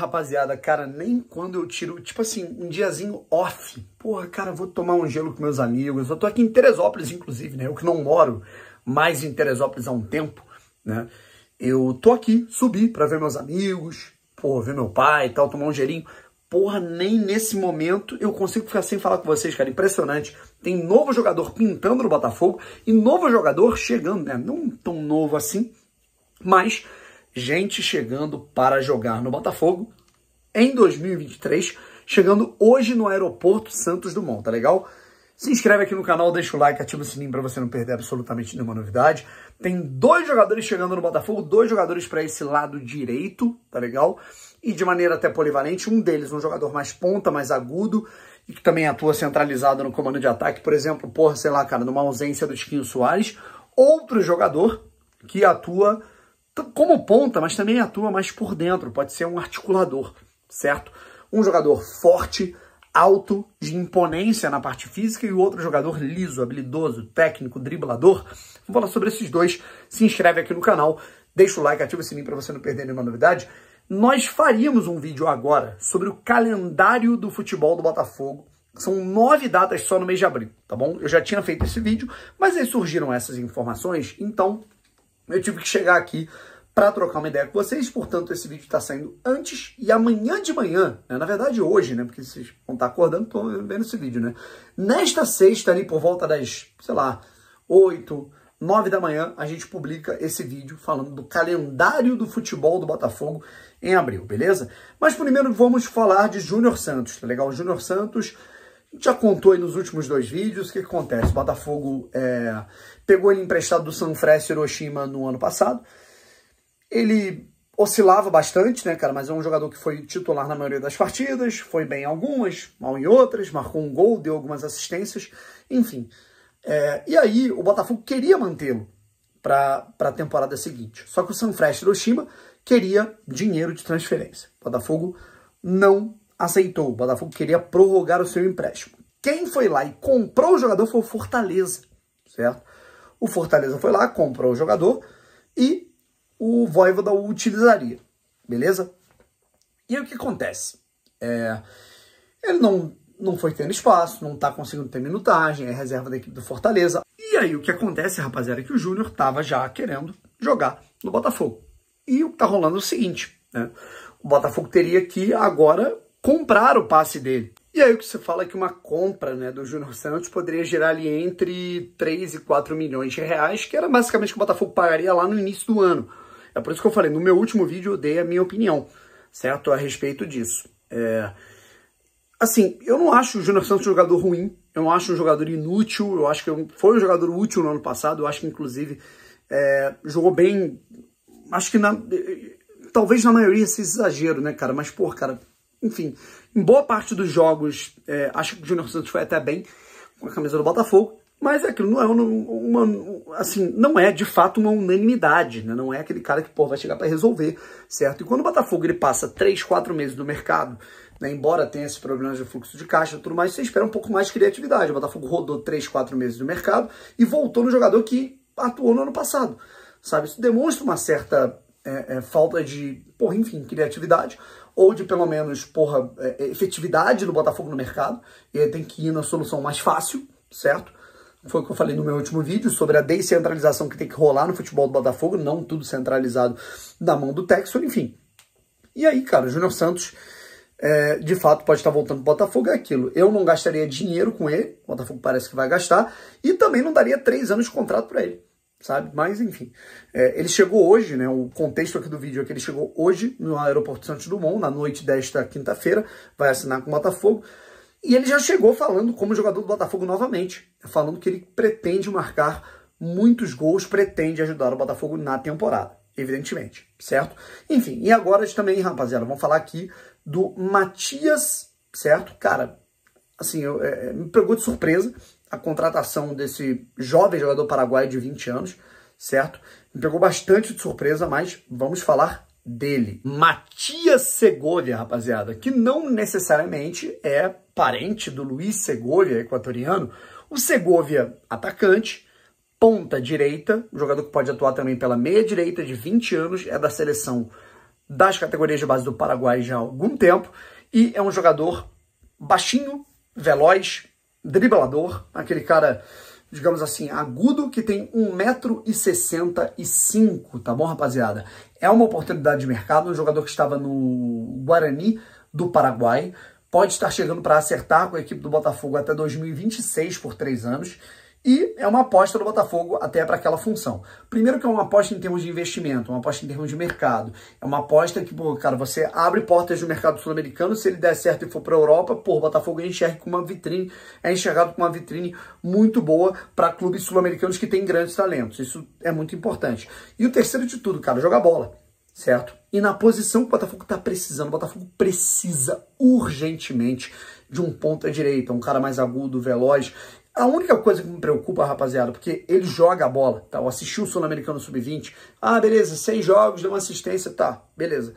rapaziada, cara, nem quando eu tiro, tipo assim, um diazinho off. Porra, cara, vou tomar um gelo com meus amigos. Eu tô aqui em Teresópolis, inclusive, né? Eu que não moro mais em Teresópolis há um tempo, né? Eu tô aqui, subi pra ver meus amigos, porra, ver meu pai e tal, tomar um gelinho. Porra, nem nesse momento eu consigo ficar sem falar com vocês, cara. Impressionante. Tem novo jogador pintando no Botafogo e novo jogador chegando, né? Não tão novo assim, mas gente chegando para jogar no Botafogo em 2023, chegando hoje no aeroporto Santos Dumont, tá legal? Se inscreve aqui no canal, deixa o like, ativa o sininho para você não perder absolutamente nenhuma novidade. Tem dois jogadores chegando no Botafogo, dois jogadores para esse lado direito, tá legal? E de maneira até polivalente, um deles um jogador mais ponta, mais agudo, e que também atua centralizado no comando de ataque, por exemplo, porra, sei lá, cara, numa ausência do Tiquinho Soares. Outro jogador que atua como ponta, mas também atua mais por dentro, pode ser um articulador, certo? Um jogador forte, alto, de imponência na parte física e o outro jogador liso, habilidoso, técnico, driblador. Vamos falar sobre esses dois. Se inscreve aqui no canal, deixa o like, ativa o sininho para você não perder nenhuma novidade. Nós faríamos um vídeo agora sobre o calendário do futebol do Botafogo. São nove datas só no mês de abril, tá bom? Eu já tinha feito esse vídeo, mas aí surgiram essas informações, então eu tive que chegar aqui para trocar uma ideia com vocês, portanto esse vídeo está saindo antes e amanhã de manhã, né? na verdade hoje, né, porque vocês vão estar tá acordando, estão vendo esse vídeo, né? Nesta sexta ali por volta das, sei lá, 8, 9 da manhã, a gente publica esse vídeo falando do calendário do futebol do Botafogo em abril, beleza? Mas primeiro vamos falar de Júnior Santos, tá legal? Júnior Santos já contou aí nos últimos dois vídeos o que, que acontece. O Botafogo é, pegou ele emprestado do Sanfrecce Hiroshima no ano passado. Ele oscilava bastante, né, cara? Mas é um jogador que foi titular na maioria das partidas, foi bem em algumas, mal em outras, marcou um gol, deu algumas assistências, enfim. É, e aí o Botafogo queria mantê-lo para a temporada seguinte. Só que o Sanfrecce Hiroshima queria dinheiro de transferência. O Botafogo não aceitou. O Botafogo queria prorrogar o seu empréstimo. Quem foi lá e comprou o jogador foi o Fortaleza, certo? O Fortaleza foi lá, comprou o jogador e o Voivoda o utilizaria, beleza? E aí o que acontece? É, ele não, não foi tendo espaço, não tá conseguindo ter minutagem, é reserva da equipe do Fortaleza. E aí o que acontece, rapaziada, é que o Júnior tava já querendo jogar no Botafogo. E o que tá rolando é o seguinte, né? O Botafogo teria que agora comprar o passe dele. E aí o que você fala é que uma compra né, do Júnior Santos poderia gerar ali entre 3 e 4 milhões de reais, que era basicamente o que o Botafogo pagaria lá no início do ano. É por isso que eu falei, no meu último vídeo eu dei a minha opinião, certo? A respeito disso. É... Assim, eu não acho o Júnior Santos um jogador ruim, eu não acho um jogador inútil, eu acho que foi um jogador útil no ano passado, eu acho que inclusive é... jogou bem, acho que na... Talvez na maioria seja exagero, né, cara? Mas, pô, cara, enfim, em boa parte dos jogos, é, acho que o Júnior Santos foi até bem com a camisa do Botafogo, mas é aquilo não é uma, uma, assim, não é de fato uma unanimidade, né? Não é aquele cara que, pô, vai chegar para resolver, certo? E quando o Botafogo ele passa 3, 4 meses no mercado, né? embora tenha esses problemas de fluxo de caixa e tudo mais, você espera um pouco mais de criatividade. O Botafogo rodou 3, 4 meses no mercado e voltou no jogador que atuou no ano passado, sabe? Isso demonstra uma certa é, é, falta de, porra, enfim, criatividade, ou de pelo menos, porra, é, é, efetividade do Botafogo no mercado, e aí tem que ir na solução mais fácil, certo? Foi o que eu falei no meu último vídeo sobre a descentralização que tem que rolar no futebol do Botafogo, não tudo centralizado na mão do Texas, enfim. E aí, cara, o Júnior Santos, é, de fato, pode estar voltando para o Botafogo, é aquilo. Eu não gastaria dinheiro com ele, o Botafogo parece que vai gastar, e também não daria três anos de contrato para ele sabe? Mas enfim, é, ele chegou hoje, né? O contexto aqui do vídeo é que ele chegou hoje no aeroporto Santos Dumont, na noite desta quinta-feira, vai assinar com o Botafogo. E ele já chegou falando como jogador do Botafogo novamente, falando que ele pretende marcar muitos gols, pretende ajudar o Botafogo na temporada, evidentemente, certo? Enfim, e agora também, rapaziada, vamos falar aqui do Matias, certo? Cara, assim, eu, é, é me pegou de surpresa, a contratação desse jovem jogador paraguaio de 20 anos, certo? Me pegou bastante de surpresa, mas vamos falar dele. Matias Segovia, rapaziada, que não necessariamente é parente do Luiz Segovia, equatoriano. O Segovia, atacante, ponta direita, um jogador que pode atuar também pela meia direita, de 20 anos, é da seleção das categorias de base do Paraguai já há algum tempo, e é um jogador baixinho, veloz, driblador, aquele cara, digamos assim, agudo, que tem 1,65m, tá bom, rapaziada? É uma oportunidade de mercado, um jogador que estava no Guarani do Paraguai, pode estar chegando para acertar com a equipe do Botafogo até 2026 por três anos. E é uma aposta do Botafogo até para aquela função. Primeiro que é uma aposta em termos de investimento, é uma aposta em termos de mercado. É uma aposta que, pô, cara, você abre portas do mercado sul-americano, se ele der certo e for para a Europa, pô, o Botafogo enxerga com uma vitrine, é enxergado com uma vitrine muito boa para clubes sul-americanos que têm grandes talentos. Isso é muito importante. E o terceiro de tudo, cara, jogar bola, certo? E na posição que o Botafogo está precisando, o Botafogo precisa urgentemente de um ponta direita, um cara mais agudo, veloz, a única coisa que me preocupa, rapaziada, porque ele joga a bola, tá? Eu assisti o Sul-Americano Sub-20. Ah, beleza, seis jogos, deu uma assistência, tá, beleza.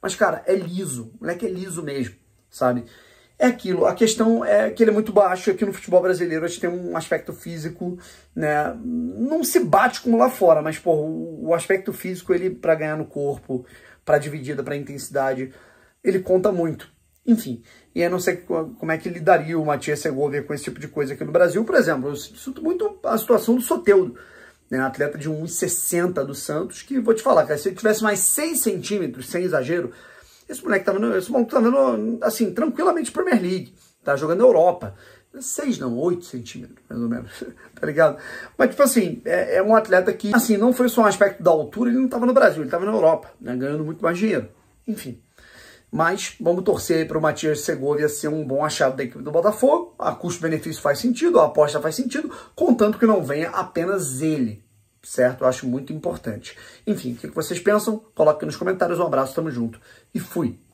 Mas, cara, é liso. O moleque é liso mesmo, sabe? É aquilo. A questão é que ele é muito baixo. Aqui é no futebol brasileiro a gente tem um aspecto físico, né? Não se bate como lá fora, mas, pô, o, o aspecto físico, ele, para ganhar no corpo, para dividida, para intensidade, ele conta muito. Enfim, e eu não sei como é que lidaria o Matias Segovia com esse tipo de coisa aqui no Brasil. Por exemplo, eu sinto muito a situação do Soteudo, né? atleta de 1,60 do Santos, que vou te falar, cara, se ele tivesse mais 6 centímetros, sem exagero, esse moleque estava tá vendo, esse moleque tá assim, tranquilamente Premier League, tá jogando na Europa. 6 não, 8 centímetros, mais ou menos, tá ligado? Mas, tipo assim, é, é, um atleta que, assim, não foi só um aspecto da altura, ele não tava no Brasil, ele tava na Europa, né, ganhando muito mais dinheiro. Enfim, mas vamos torcer para o Matias Segovia ser um bom achado da equipe do Botafogo. A custo-benefício faz sentido, a aposta faz sentido, contanto que não venha apenas ele, certo? Eu acho muito importante. Enfim, o que vocês pensam? Coloque nos comentários. Um abraço, tamo junto e fui!